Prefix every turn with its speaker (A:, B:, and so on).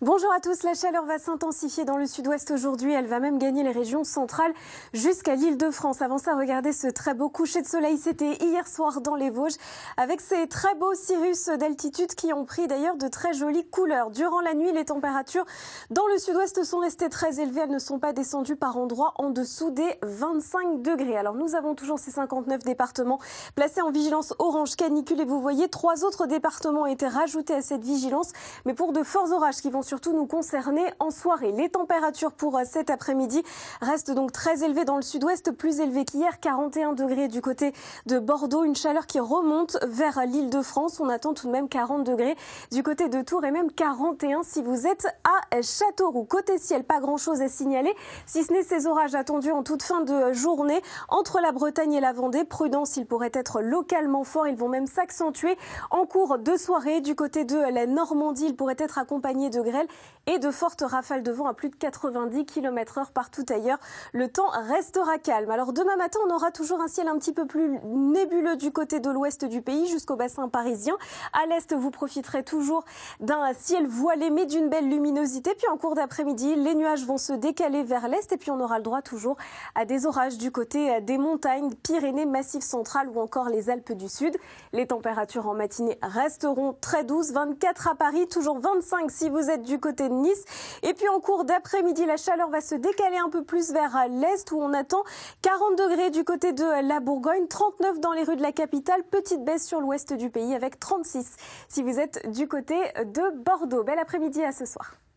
A: Bonjour à tous, la chaleur va s'intensifier dans le sud-ouest aujourd'hui, elle va même gagner les régions centrales jusqu'à l'île de France. Avant ça, regardez ce très beau coucher de soleil, c'était hier soir dans les Vosges, avec ces très beaux cirrus d'altitude qui ont pris d'ailleurs de très jolies couleurs. Durant la nuit, les températures dans le sud-ouest sont restées très élevées, elles ne sont pas descendues par endroits en dessous des 25 degrés. Alors nous avons toujours ces 59 départements placés en vigilance orange canicule et vous voyez, trois autres départements ont été rajoutés à cette vigilance, mais pour de forts orages qui vont surtout nous concerner en soirée. Les températures pour euh, cet après-midi restent donc très élevées dans le sud-ouest, plus élevées qu'hier, 41 degrés du côté de Bordeaux, une chaleur qui remonte vers euh, l'île de France. On attend tout de même 40 degrés du côté de Tours et même 41 si vous êtes à euh, Châteauroux. Côté ciel, pas grand-chose à signaler, si ce n'est ces orages attendus en toute fin de journée entre la Bretagne et la Vendée. Prudence, ils pourraient être localement forts, ils vont même s'accentuer en cours de soirée du côté de la Normandie. Ils pourraient être accompagnés de grêle et de fortes rafales de vent à plus de 90 km/h partout ailleurs. Le temps restera calme. Alors demain matin, on aura toujours un ciel un petit peu plus nébuleux du côté de l'ouest du pays jusqu'au bassin parisien. À l'est, vous profiterez toujours d'un ciel voilé mais d'une belle luminosité. Puis en cours d'après-midi, les nuages vont se décaler vers l'est et puis on aura le droit toujours à des orages du côté des montagnes, Pyrénées, Massif central ou encore les Alpes du Sud. Les températures en matinée resteront très douces, 24 à Paris, toujours 25 si vous êtes du côté de Nice. Et puis en cours d'après-midi, la chaleur va se décaler un peu plus vers l'est où on attend 40 degrés du côté de la Bourgogne, 39 dans les rues de la capitale, petite baisse sur l'ouest du pays avec 36 si vous êtes du côté de Bordeaux. Bel après-midi à ce soir.